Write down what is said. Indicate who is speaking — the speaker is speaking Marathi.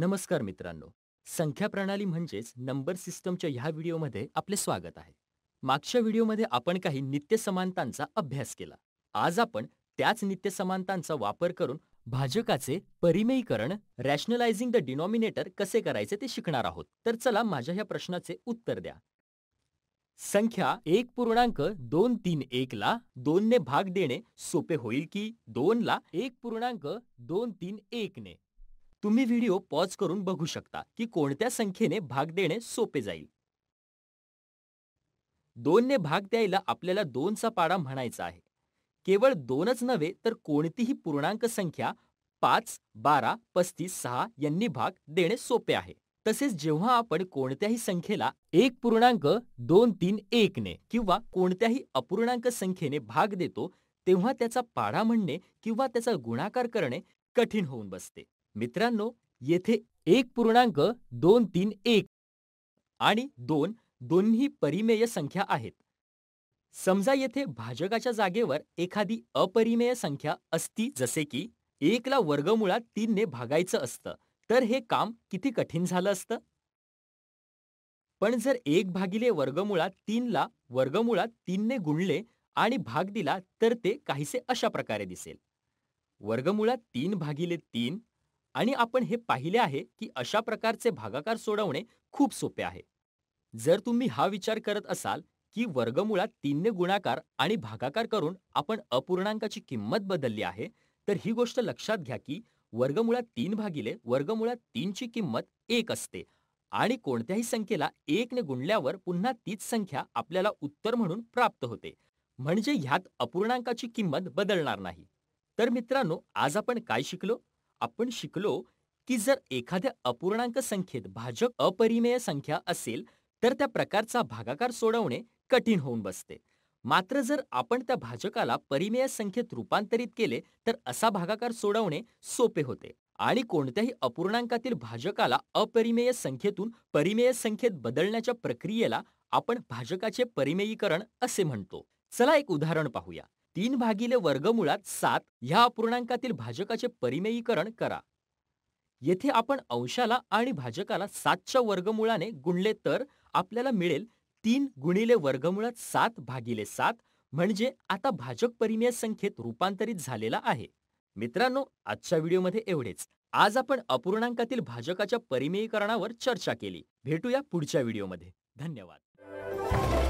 Speaker 1: नमस्कार मित्रांनो संख्या प्रणाली म्हणजेच नंबर सिस्टमच्या ह्या व्हिडिओमध्ये आपले स्वागत आहे मागच्या व्हिडिओमध्ये आपण काही नित्य समानतांचा अभ्यास केला आज आपण त्याच नित्य समानतांचा वापर करून भाजकाचे परिमेयीकरण रॅशनलायझिंग द डिनॉमिनेटर कसे करायचे ते शिकणार आहोत तर चला माझ्या ह्या प्रश्नाचे उत्तर द्या संख्या एक पूर्णांक दोन तीन एक ला दोनने भाग देणे सोपे होईल की ला एक पूर्णांक दोन तीन ने तुम्ही व्हिडिओ पॉज करून बघू शकता की कोणत्या संख्येने भाग देणे सोपे जाईल दोनने भाग द्यायला आपल्याला दोनचा पाडा म्हणायचा आहे केवळ दोनच नव्हे तर कोणतीही पूर्णांक संख्या पाच बारा पस्तीस सहा यांनी भाग देणे सोपे आहे तसेच जेव्हा आपण कोणत्याही संख्येला एक पूर्णांक दोन तीन एकने किंवा कोणत्याही अपूर्णांक संख्येने भाग देतो तेव्हा त्याचा पाढा म्हणणे किंवा त्याचा गुणाकार करणे कठीण होऊन बसते मित्रांनो येथे एक पूर्णांक दोन तीन एक आणि दोन दोन्ही परिमेय संख्या आहेत समजा येथे भाजकाच्या जागेवर एखादी अपरिमेय संख्या असती जसे की एकला वर्गमुळात तीनने भागायचं असतं तर हे काम किती कठीण झालं असतं पण जर एक भागिले वर्गमुळात तीनला वर्गमुळात तीनने गुणले आणि भाग दिला तर ते काहीसे अशा प्रकारे दिसेल वर्गमुळात तीन भागिले तीन आणि आपण हे पाहिले आहे की अशा प्रकारचे भागाकार सोडवणे खूप सोपे आहे जर तुम्ही हा विचार करत असाल की वर्गमुळात तीनने गुणाकार आणि भागाकार करून आपण अपूर्णांकाची किंमत बदलली आहे तर ही गोष्ट लक्षात घ्या की वर्गमुळात तीन भागिले वर्गमुळात तीनची किंमत एक असते आणि कोणत्याही संख्येला एकने गुणल्यावर पुन्हा तीच संख्या आपल्याला उत्तर म्हणून प्राप्त होते म्हणजे ह्यात अपूर्णांकाची किंमत बदलणार नाही तर मित्रांनो आज आपण काय शिकलो आपण शिकलो की जर एखाद्या अपूर्णांक संख्येत भाजक अपरिमेय संख्या असेल तर त्या प्रकारचा भागाकार सोडवणे कठीण होऊन बसते मात्र जर आपण त्या भाजकाला परिमेय संख्येत रूपांतरित केले तर असा भागाकार सोडवणे सोपे होते आणि कोणत्याही अपूर्णांकातील भाजकाला अपरिमेय संख्येतून परिमेय संख्येत बदलण्याच्या प्रक्रियेला आपण भाजकाचे परिमेयीकरण असे म्हणतो चला एक उदाहरण पाहूया तीन भागिले वर्गमुळात सात ह्या अपूर्णांकातील भाजकाचे परिमेयीकरण करा येथे आपण अंशाला आणि भाजकाला सातच्या वर्गमुळाने गुणले तर आपल्याला मिळेल तीन गुणिले वर्गमुळात सात भागिले सात म्हणजे आता भाजक परिमेय संख्येत रूपांतरित झालेला आहे मित्रांनो आजच्या व्हिडिओमध्ये एवढेच आज आपण अपूर्णांकातील भाजकाच्या परिमेयीकरणावर चर्चा केली भेटूया पुढच्या व्हिडिओमध्ये धन्यवाद